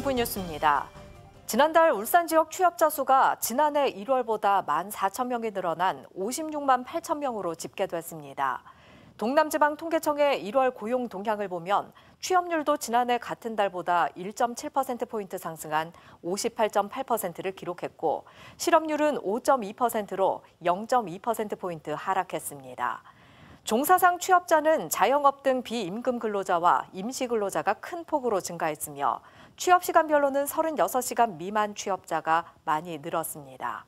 큐브 뉴스입니다. 지난달 울산 지역 취업자 수가 지난해 1월보다 1만 4천 명이 늘어난 56만 8천 명으로 집계됐습니다. 동남지방통계청의 1월 고용 동향을 보면 취업률도 지난해 같은 달보다 1.7%포인트 상승한 58.8%를 기록했고 실업률은 5.2%로 0.2%포인트 하락했습니다. 종사상 취업자는 자영업 등 비임금 근로자와 임시근로자가 큰 폭으로 증가했으며 취업시간별로는 36시간 미만 취업자가 많이 늘었습니다.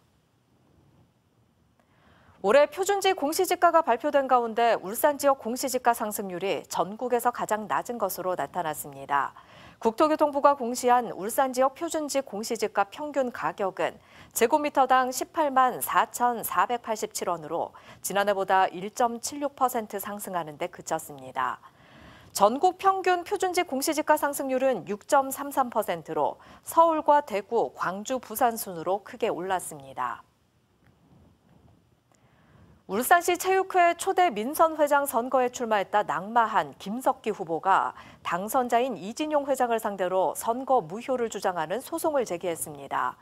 올해 표준지 공시지가가 발표된 가운데 울산 지역 공시지가 상승률이 전국에서 가장 낮은 것으로 나타났습니다. 국토교통부가 공시한 울산 지역 표준지 공시지가 평균 가격은 제곱미터당 18만 4,487원으로 지난해보다 1.76% 상승하는 데 그쳤습니다. 전국 평균 표준지 공시지가 상승률은 6.33%로 서울과 대구, 광주, 부산 순으로 크게 올랐습니다. 울산시 체육회 초대 민선 회장 선거에 출마했다 낙마한 김석기 후보가 당선자인 이진용 회장을 상대로 선거 무효를 주장하는 소송을 제기했습니다.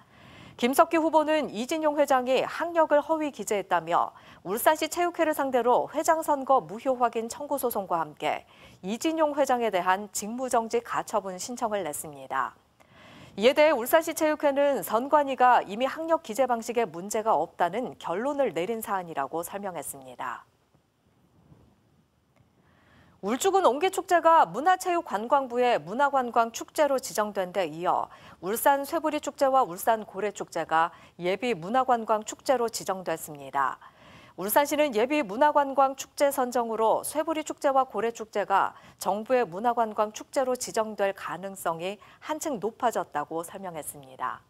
김석기 후보는 이진용 회장이 학력을 허위 기재했다며 울산시 체육회를 상대로 회장 선거 무효 확인 청구 소송과 함께 이진용 회장에 대한 직무정지 가처분 신청을 냈습니다. 이에 대해 울산시 체육회는 선관위가 이미 학력 기재 방식에 문제가 없다는 결론을 내린 사안이라고 설명했습니다. 울주군 옹기축제가 문화체육관광부의 문화관광축제로 지정된 데 이어 울산 쇠부리축제와 울산 고래축제가 예비 문화관광축제로 지정됐습니다. 울산시는 예비 문화관광 축제 선정으로 쇠부리 축제와 고래 축제가 정부의 문화관광 축제로 지정될 가능성이 한층 높아졌다고 설명했습니다.